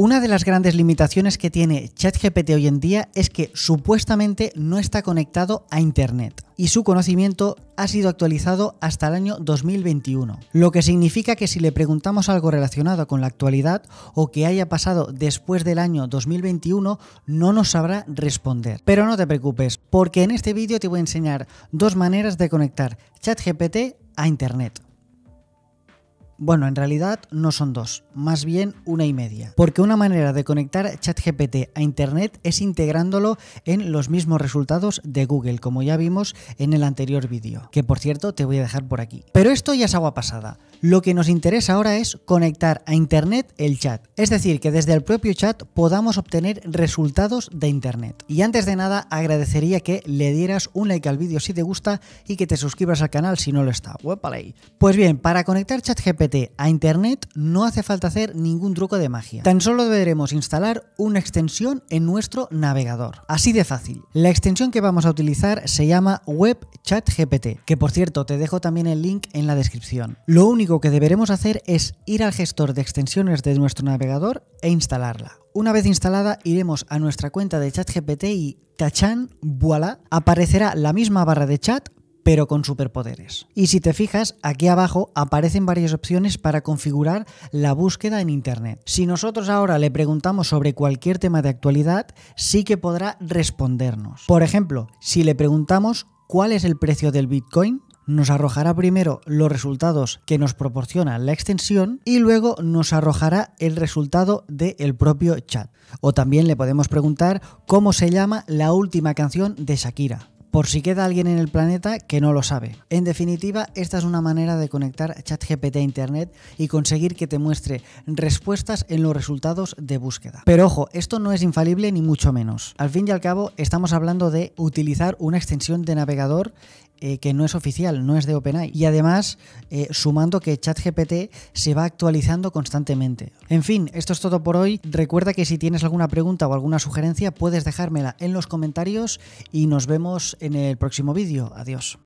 Una de las grandes limitaciones que tiene ChatGPT hoy en día es que supuestamente no está conectado a Internet y su conocimiento ha sido actualizado hasta el año 2021, lo que significa que si le preguntamos algo relacionado con la actualidad o que haya pasado después del año 2021 no nos sabrá responder. Pero no te preocupes, porque en este vídeo te voy a enseñar dos maneras de conectar ChatGPT a Internet. Bueno, en realidad no son dos, más bien una y media. Porque una manera de conectar ChatGPT a Internet es integrándolo en los mismos resultados de Google, como ya vimos en el anterior vídeo, que por cierto te voy a dejar por aquí. Pero esto ya es agua pasada. Lo que nos interesa ahora es conectar a Internet el chat, es decir, que desde el propio chat podamos obtener resultados de Internet. Y antes de nada, agradecería que le dieras un like al vídeo si te gusta y que te suscribas al canal si no lo está. Pues bien, para conectar ChatGPT a Internet no hace falta hacer ningún truco de magia. Tan solo deberemos instalar una extensión en nuestro navegador. Así de fácil. La extensión que vamos a utilizar se llama Web que por cierto te dejo también el link en la descripción. Lo único que deberemos hacer es ir al gestor de extensiones de nuestro navegador e instalarla. Una vez instalada, iremos a nuestra cuenta de ChatGPT y tachán, voilà, aparecerá la misma barra de chat, pero con superpoderes. Y si te fijas, aquí abajo aparecen varias opciones para configurar la búsqueda en Internet. Si nosotros ahora le preguntamos sobre cualquier tema de actualidad, sí que podrá respondernos. Por ejemplo, si le preguntamos cuál es el precio del Bitcoin, nos arrojará primero los resultados que nos proporciona la extensión y luego nos arrojará el resultado del el propio chat. O también le podemos preguntar cómo se llama la última canción de Shakira por si queda alguien en el planeta que no lo sabe. En definitiva, esta es una manera de conectar ChatGPT a Internet y conseguir que te muestre respuestas en los resultados de búsqueda. Pero ojo, esto no es infalible ni mucho menos. Al fin y al cabo, estamos hablando de utilizar una extensión de navegador eh, que no es oficial, no es de OpenAI. Y además, eh, sumando que ChatGPT se va actualizando constantemente. En fin, esto es todo por hoy. Recuerda que si tienes alguna pregunta o alguna sugerencia, puedes dejármela en los comentarios y nos vemos en el próximo vídeo. Adiós.